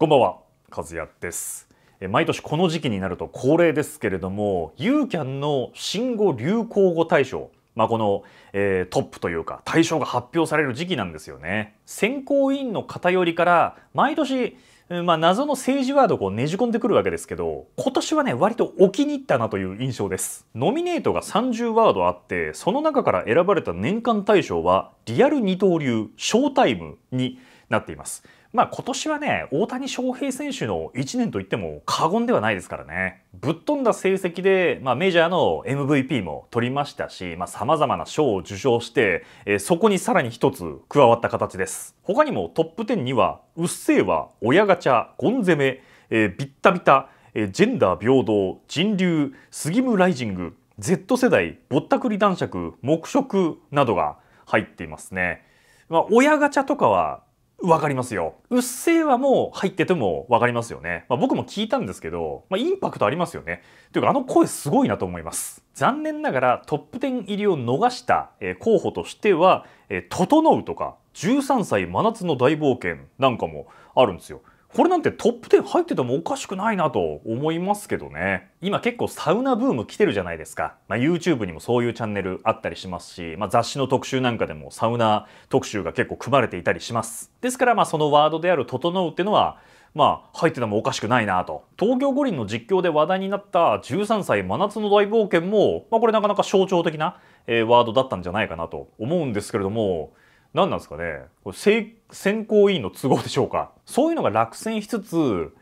こんばんは、和也です。毎年この時期になると恒例ですけれども、ユーキャンの新語・流行語大賞、まあ、この、えー、トップというか大賞が発表される時期なんですよね。選考委員の偏りから毎年、まあ、謎の政治ワードをねじ込んでくるわけですけど今年はね割とお気に入ったなという印象ですノミネートが30ワードあってその中から選ばれた年間大賞はリアル二刀流ショータイムになっていますまあ今年はね、大谷翔平選手の1年といっても過言ではないですからね。ぶっ飛んだ成績で、まあ、メジャーの MVP も取りましたし、まあ、様々な賞を受賞して、えー、そこにさらに一つ加わった形です。他にもトップ10には、うっせぇわ、親ガチャ、ゴン攻め、えー、ビッタビタ、えー、ジェンダー平等、人流、スギムライジング、Z 世代、ぼったくり男爵、黙食などが入っていますね。まあ、親ガチャとかはわかりますよ。うっせぇはもう入っててもわかりますよね。まあ、僕も聞いたんですけど、まあ、インパクトありますよね。というかあの声すごいなと思います。残念ながらトップ10入りを逃した、え候補としては、え整うとか、13歳真夏の大冒険なんかもあるんですよ。これなんてトップ10入っててもおかしくないなと思いますけどね。今結構サウナブーム来てるじゃないですか。まあ、YouTube にもそういうチャンネルあったりしますし、まあ、雑誌の特集なんかでもサウナ特集が結構組まれていたりします。ですからまあそのワードである整うっていうのはまあ入っててもおかしくないなと。東京五輪の実況で話題になった13歳真夏の大冒険も、まあ、これなかなか象徴的な、えワードだったんじゃないかなと思うんですけれども、何なんですかねこ選考委員の都合でしょうかそういうのが落選しつつ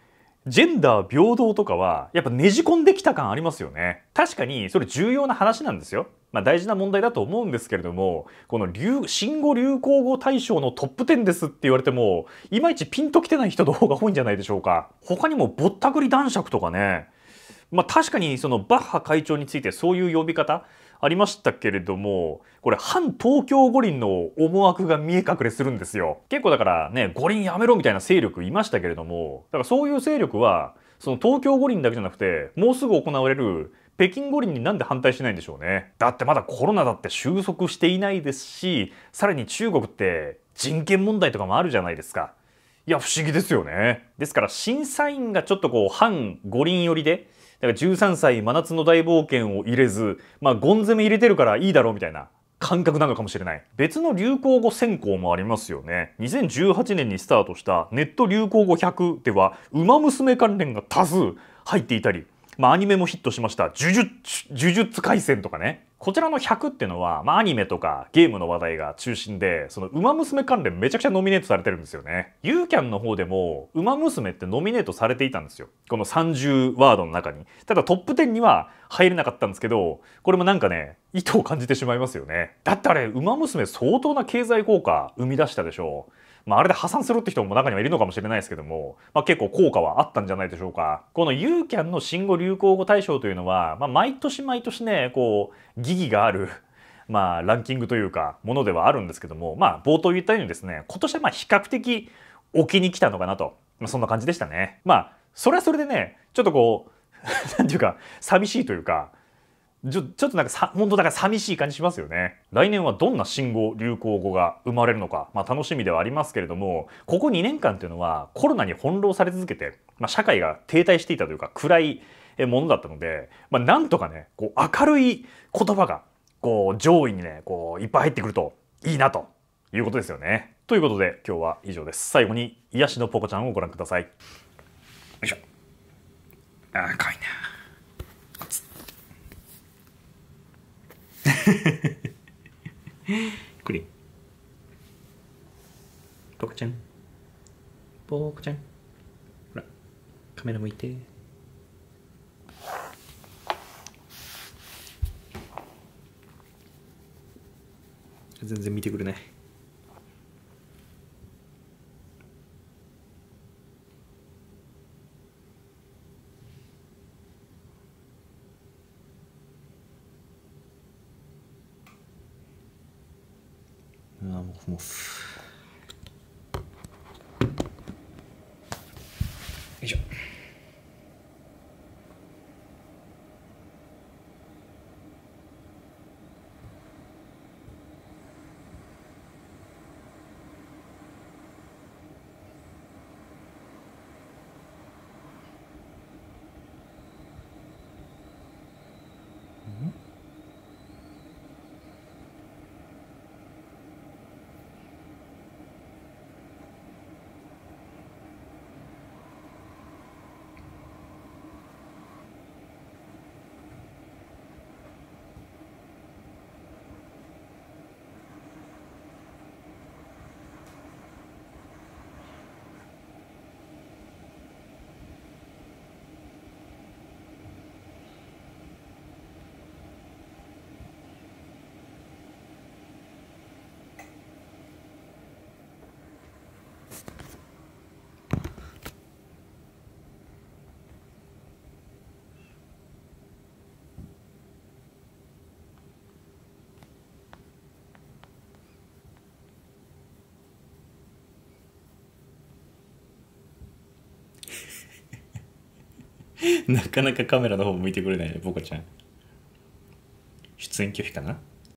ジェンダー平等とかはやっぱねじ込んできた感ありますよね確かにそれ重要な話なんですよまあ、大事な問題だと思うんですけれどもこの流新語・流行語大賞のトップ10ですって言われてもいまいちピンときてない人の方が多いんじゃないでしょうか他にもぼったくり男爵とかねまあ確かにそのバッハ会長についてそういう呼び方ありましたけれども、これ反東京五輪の思惑が見え隠れするんですよ。結構だからね、五輪やめろみたいな勢力いましたけれども、だからそういう勢力は、その東京五輪だけじゃなくて、もうすぐ行われる北京五輪になんで反対しないんでしょうね。だってまだコロナだって収束していないですし、さらに中国って人権問題とかもあるじゃないですか。いや、不思議ですよね。ですから審査員がちょっとこう、反五輪寄りで、だから13歳真夏の大冒険を入れず、まあ、ゴン攻め入れてるからいいだろうみたいな感覚なのかもしれない。別の流行語選考もありますよね。2018年にスタートしたネット流行語100では、ウマ娘関連が多数入っていたり、まあアニメもヒットしました。呪術、呪術廻戦とかね。こちらの100ってのは、まあ、アニメとかゲームの話題が中心で、その、ウマ娘関連めちゃくちゃノミネートされてるんですよね。ユーキャンの方でも、ウマ娘ってノミネートされていたんですよ。この30ワードの中に。ただトップ10には入れなかったんですけど、これもなんかね、意図を感じてしまいますよね。だってあれ、ウマ娘相当な経済効果生み出したでしょう。まあ、あれで破産するって人も中にはいるのかもしれないですけども、まあ、結構効果はあったんじゃないでしょうか。この UCAN の新語・流行語大賞というのは、まあ、毎年毎年ね、こう、疑義がある まあ、ランキングというか、ものではあるんですけども、まあ、冒頭言ったようにですね、今年はまあ比較的置きに来たのかなと、まあ、そんな感じでしたね。まあ、それはそれでね、ちょっとこう、何 て言うか、寂しいというか、ちょちょっとなんかさ本当だから寂しい感じしますよね来年はどんな新語流行語が生まれるのか、まあ、楽しみではありますけれどもここ2年間というのはコロナに翻弄され続けて、まあ、社会が停滞していたというか暗いものだったので、まあ、なんとかねこう明るい言葉がこう上位にねこういっぱい入ってくるといいなということですよね。ということで今日は以上です。最後に癒しのポコちゃんをご覧ください。よいしょ。あかい。クリン。ポクちゃん。ポクちゃん。ほら、カメラ向いて。全然見てくれない。な僕も。なかなかカメラの方向いてくれないね、ポコちゃん。出演拒否かな